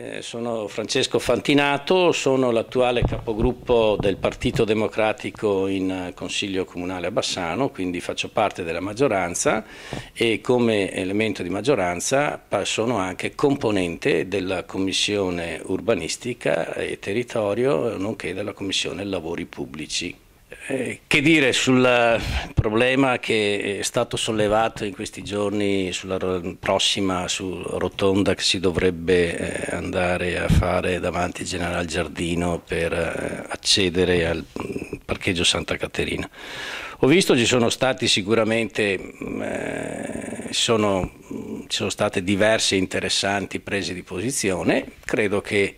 Eh, sono Francesco Fantinato, sono l'attuale capogruppo del Partito Democratico in eh, Consiglio Comunale a Bassano, quindi faccio parte della maggioranza e come elemento di maggioranza sono anche componente della Commissione Urbanistica e Territorio, nonché della Commissione Lavori Pubblici. Eh, che dire sul eh, problema che è stato sollevato in questi giorni sulla prossima su rotonda che si dovrebbe eh, andare a fare davanti General Giardino per accedere al mm, parcheggio Santa Caterina. Ho visto ci sono stati sicuramente mm, sono, mm, ci sono state diverse interessanti prese di posizione, credo che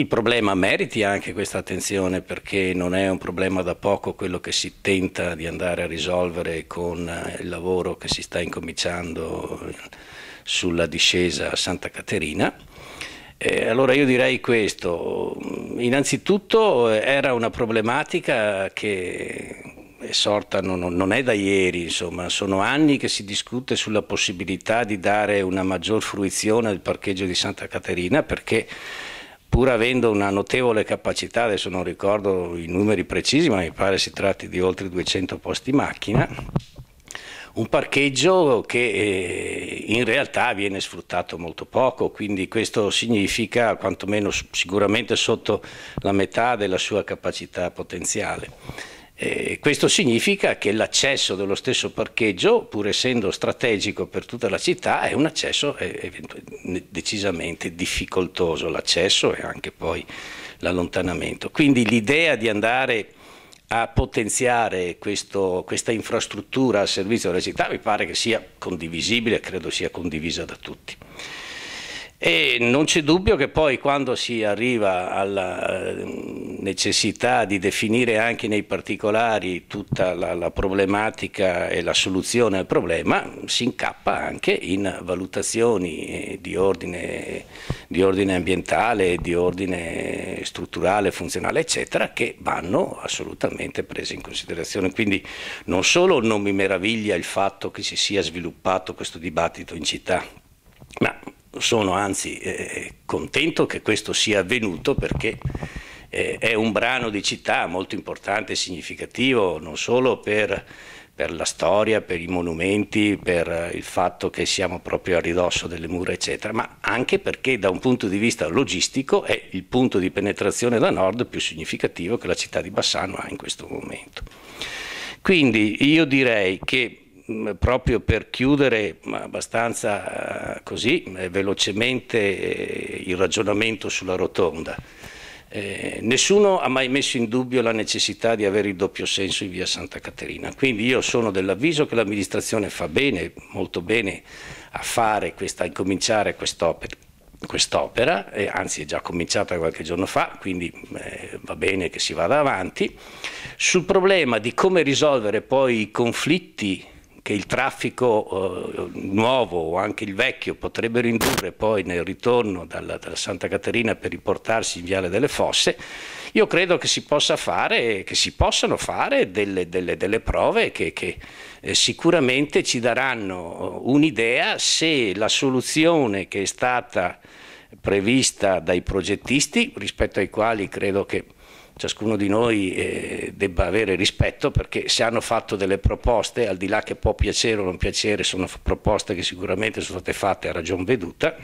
il problema meriti anche questa attenzione perché non è un problema da poco quello che si tenta di andare a risolvere con eh, il lavoro che si sta incominciando eh, sulla discesa a Santa Caterina. Eh, allora io direi questo, innanzitutto eh, era una problematica che è sorta, non, non è da ieri, insomma, sono anni che si discute sulla possibilità di dare una maggior fruizione al parcheggio di Santa Caterina perché pur avendo una notevole capacità, adesso non ricordo i numeri precisi, ma mi pare si tratti di oltre 200 posti macchina, un parcheggio che eh, in realtà viene sfruttato molto poco, quindi questo significa quantomeno sicuramente sotto la metà della sua capacità potenziale. Eh, questo significa che l'accesso dello stesso parcheggio, pur essendo strategico per tutta la città, è un accesso è, decisamente difficoltoso, l'accesso e anche poi l'allontanamento. Quindi l'idea di andare a potenziare questo, questa infrastruttura al servizio della città mi pare che sia condivisibile, credo sia condivisa da tutti. E non c'è dubbio che poi quando si arriva alla eh, necessità di definire anche nei particolari tutta la, la, problematica e la soluzione al problema, si incappa anche in valutazioni eh, di ordine, di ordine ambientale, di ordine strutturale, funzionale, eccetera, che vanno assolutamente prese in considerazione. Quindi non solo non mi meraviglia il fatto che si sia sviluppato questo dibattito in città, ma sono anzi eh, eh, contento che questo sia avvenuto perché eh, è un brano di città molto importante e significativo non solo per, per, la storia, per i monumenti, per eh, il fatto che siamo proprio a ridosso delle mura eccetera, ma anche perché da un punto di vista logistico è il punto di penetrazione da nord più significativo che la città di Bassano ha in questo momento. Quindi io direi che Mm, proprio per chiudere abbastanza eh, così eh, velocemente eh, il ragionamento sulla rotonda. Eh, nessuno ha mai messo in dubbio la necessità di avere il doppio senso in via Santa Caterina, quindi io sono dell'avviso che l'amministrazione fa bene, molto bene a fare questa, a incominciare quest'opera, quest'opera eh, anzi è già cominciata qualche giorno fa, quindi eh, va bene che si vada avanti. Sul problema di come risolvere poi i conflitti che il traffico eh, nuovo o anche il vecchio potrebbero indurre poi nel ritorno dalla, dalla, Santa Caterina per riportarsi in Viale delle Fosse, io credo che si, possa fare, che si possano fare delle, delle, delle prove che, che eh, sicuramente ci daranno eh, un'idea se la soluzione che è stata prevista dai progettisti, rispetto ai quali credo che ciascuno di noi eh, debba avere rispetto perché se hanno fatto delle proposte, al di là che può piacere o non piacere, sono proposte che sicuramente sono state fatte a ragion veduta,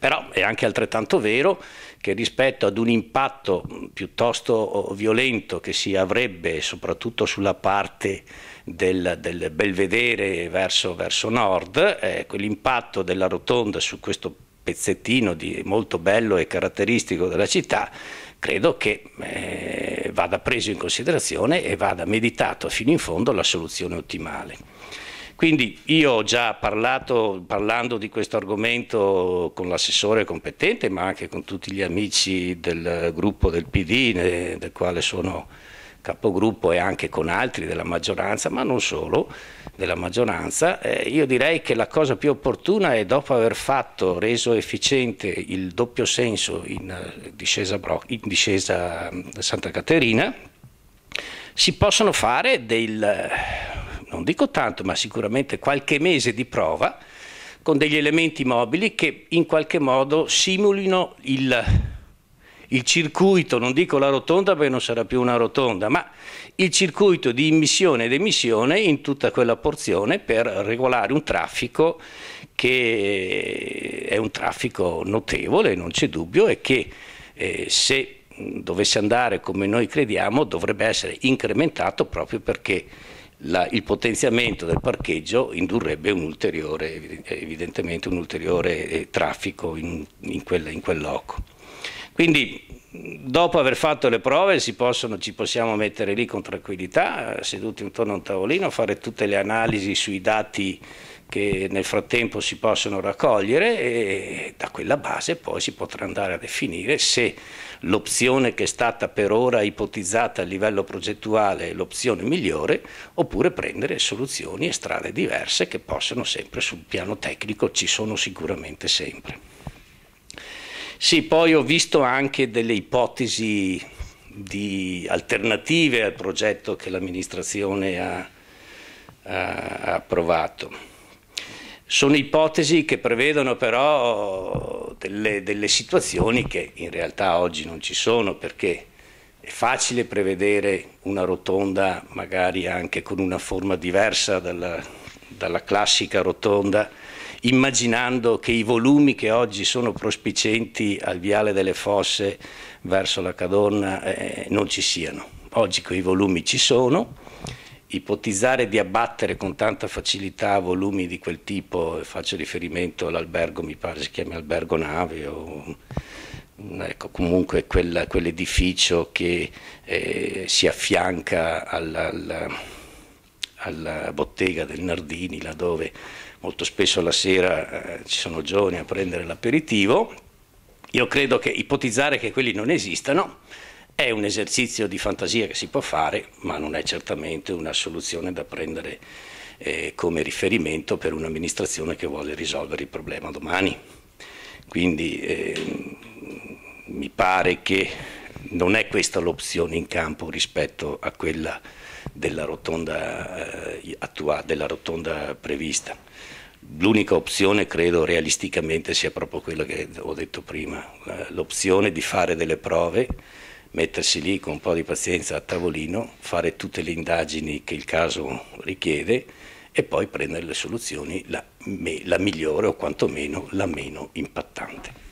però è anche altrettanto vero che rispetto ad un impatto piuttosto oh, violento che si avrebbe soprattutto sulla parte del, del belvedere verso, verso nord, eh, quell'impatto della rotonda su questo pezzettino di molto bello e caratteristico della città credo che eh, vada preso in considerazione e vada meditato fino in fondo la soluzione ottimale. Quindi io ho già parlato, parlando di questo argomento con l'assessore competente, ma anche con tutti gli amici del gruppo del PD, del quale sono capogruppo e anche con altri della maggioranza, ma non solo della maggioranza, eh, io direi che la cosa più opportuna è dopo aver fatto, reso efficiente il doppio senso in eh, discesa, Bro, in discesa Santa Caterina, si possono fare del, eh, non dico tanto, ma sicuramente qualche mese di prova con degli elementi mobili che in qualche modo simulino il il circuito, non dico la rotonda perché non sarà più una rotonda, ma il circuito di immissione ed emissione in tutta quella porzione per regolare un traffico che è un traffico notevole, non c'è dubbio, e che eh, se dovesse andare come noi crediamo dovrebbe essere incrementato proprio perché la, il potenziamento del parcheggio indurrebbe un ulteriore, evidentemente un ulteriore eh, traffico in, in, quel, in quel loco. Quindi dopo aver fatto le prove possono, ci possiamo mettere lì con tranquillità, seduti intorno a un tavolino, fare tutte le analisi sui dati che nel frattempo si possono raccogliere e da quella base poi si potrà andare a definire se l'opzione che è stata per ora ipotizzata a livello progettuale è l'opzione migliore oppure prendere soluzioni e strade diverse che possono sempre sul piano tecnico ci sono sicuramente sempre. Sì, poi ho visto anche delle ipotesi di alternative al progetto che l'amministrazione ha, ha approvato. Sono ipotesi che prevedono però delle, delle, situazioni che in realtà oggi non ci sono perché è facile prevedere una rotonda magari anche con una forma diversa dalla, dalla classica rotonda immaginando che i volumi che oggi sono prospicenti al viale delle fosse verso la Cadorna eh, non ci siano. Oggi quei volumi ci sono, ipotizzare di abbattere con tanta facilità volumi di quel tipo, faccio riferimento all'albergo, mi pare si chiami albergo nave o mm, ecco, comunque quell'edificio che eh, si affianca alla, alla, alla bottega del Nardini, laddove molto spesso la sera eh, ci sono giovani a prendere l'aperitivo, io credo che ipotizzare che quelli non esistano è un esercizio di fantasia che si può fare, ma non è certamente una soluzione da prendere eh, come riferimento per un'amministrazione che vuole risolvere il problema domani. Quindi eh, mi pare che non è questa l'opzione in campo rispetto a quella della rotonda, eh, attua- della rotonda prevista. L'unica opzione, credo realisticamente, sia proprio quella che ho detto prima, l'opzione di fare delle prove, mettersi lì con un po' di pazienza a tavolino, fare tutte le indagini che il caso richiede e poi prendere le soluzioni la, la migliore o quantomeno la meno impattante.